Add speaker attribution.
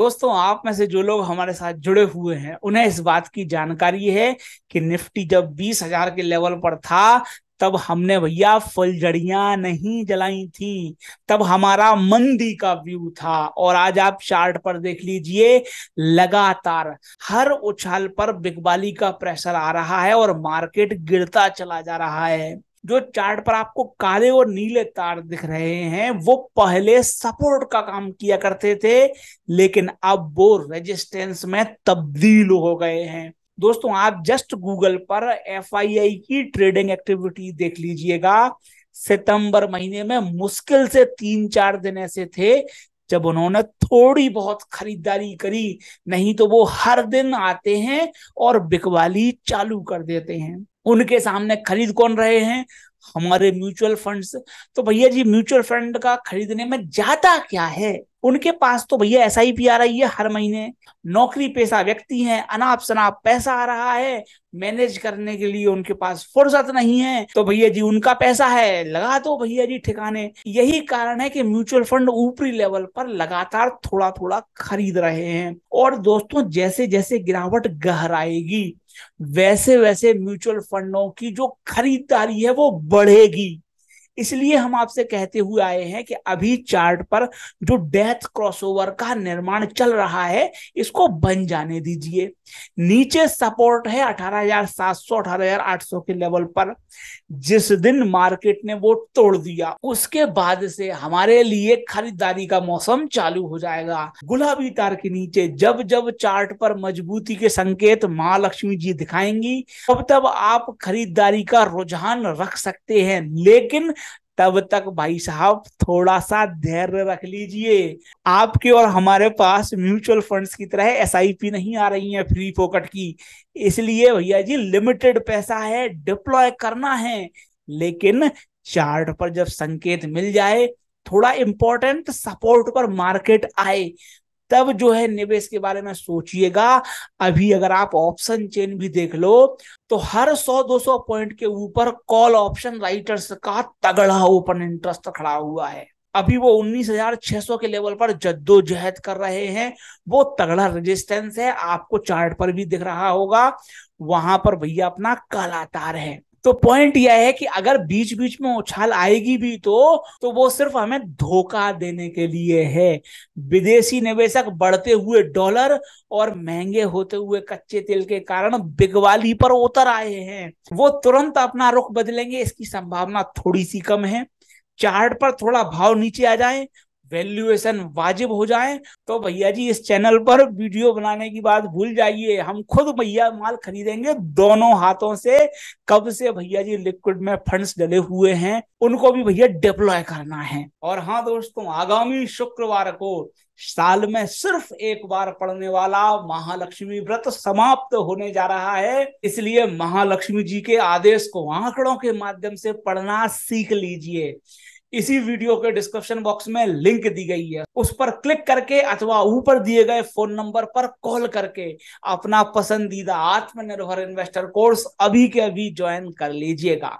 Speaker 1: दोस्तों आप में से जो लोग हमारे साथ जुड़े हुए हैं उन्हें इस बात की जानकारी है कि निफ्टी जब बीस हजार के लेवल पर था तब हमने भैया फुलझड़ियां नहीं जलाई थी तब हमारा मंदी का व्यू था और आज आप चार्ट पर देख लीजिए लगातार हर उछाल पर बिकबाली का प्रेशर आ रहा है और मार्केट गिरता चला जा रहा है जो चार्ट पर आपको काले और नीले तार दिख रहे हैं वो पहले सपोर्ट का काम किया करते थे लेकिन अब वो रेजिस्टेंस में तब्दील हो गए हैं दोस्तों आप जस्ट गूगल पर एफ की ट्रेडिंग एक्टिविटी देख लीजिएगा सितंबर महीने में मुश्किल से तीन चार दिन ऐसे थे जब उन्होंने थोड़ी बहुत खरीदारी करी नहीं तो वो हर दिन आते हैं और बिकवाली चालू कर देते हैं उनके सामने खरीद कौन रहे हैं हमारे म्यूचुअल फंड्स तो भैया जी म्यूचुअल फंड का खरीदने में ज्यादा क्या है उनके पास तो भैया एस आई पी आ रही है हर महीने नौकरी पेशा व्यक्ति हैं अनाप शनाप पैसा आ रहा है मैनेज करने के लिए उनके पास फुर्सत नहीं है तो भैया जी उनका पैसा है लगा दो भैया जी ठिकाने यही कारण है कि म्यूचुअल फंड ऊपरी लेवल पर लगातार थोड़ा थोड़ा खरीद रहे हैं और दोस्तों जैसे जैसे गिरावट गहराएगी वैसे वैसे म्यूचुअल फंडों की जो खरीदारी है वो बढ़ेगी इसलिए हम आपसे कहते हुए आए हैं कि अभी चार्ट पर जो डेथ क्रॉसओवर का निर्माण चल रहा है इसको बन जाने दीजिए नीचे सपोर्ट है 18,700 18,800 के लेवल पर जिस दिन मार्केट ने वो तोड़ दिया उसके बाद से हमारे लिए खरीदारी का मौसम चालू हो जाएगा गुलाबी तार के नीचे जब जब चार्ट पर मजबूती के संकेत माँ लक्ष्मी जी दिखाएंगी तब तब आप खरीदारी का रुझान रख सकते हैं लेकिन तब तक भाई साहब थोड़ा सा धैर्य रख लीजिए आपके और हमारे पास म्यूचुअल फंड्स की तरह एस नहीं आ रही है फ्री पॉकेट की इसलिए भैया जी लिमिटेड पैसा है डिप्लॉय करना है लेकिन चार्ट पर जब संकेत मिल जाए थोड़ा इंपॉर्टेंट सपोर्ट पर मार्केट आए तब जो है निवेश के बारे में सोचिएगा अभी अगर आप ऑप्शन चेन भी देख लो तो हर 100-200 पॉइंट के ऊपर कॉल ऑप्शन राइटर्स का तगड़ा ओपन इंटरेस्ट खड़ा हुआ है अभी वो 19,600 के लेवल पर जद्दोजहद कर रहे हैं वो तगड़ा रेजिस्टेंस है आपको चार्ट पर भी दिख रहा होगा वहां पर भैया अपना काला तार है तो पॉइंट यह है कि अगर बीच बीच में उछाल आएगी भी तो तो वो सिर्फ हमें धोखा देने के लिए है विदेशी निवेशक बढ़ते हुए डॉलर और महंगे होते हुए कच्चे तेल के कारण बिगवाली पर उतर आए हैं वो तुरंत अपना रुख बदलेंगे इसकी संभावना थोड़ी सी कम है चार्ट पर थोड़ा भाव नीचे आ जाए वैल्यूएशन वाजिब हो जाए तो भैया जी इस चैनल पर वीडियो बनाने की बात भूल जाइए हम खुद भैया माल खरीदेंगे दोनों हाथों से कब से भैया जी लिक्विड में फंड्स डले हुए हैं उनको भी भैया डिप्लॉय करना है और हाँ दोस्तों आगामी शुक्रवार को साल में सिर्फ एक बार पड़ने वाला महालक्ष्मी व्रत समाप्त होने जा रहा है इसलिए महालक्ष्मी जी के आदेश को आंकड़ों के माध्यम से पढ़ना सीख लीजिए इसी वीडियो के डिस्क्रिप्शन बॉक्स में लिंक दी गई है उस पर क्लिक करके अथवा ऊपर दिए गए फोन नंबर पर कॉल करके अपना पसंदीदा आत्मनिर्भर इन्वेस्टर कोर्स अभी के अभी ज्वाइन कर लीजिएगा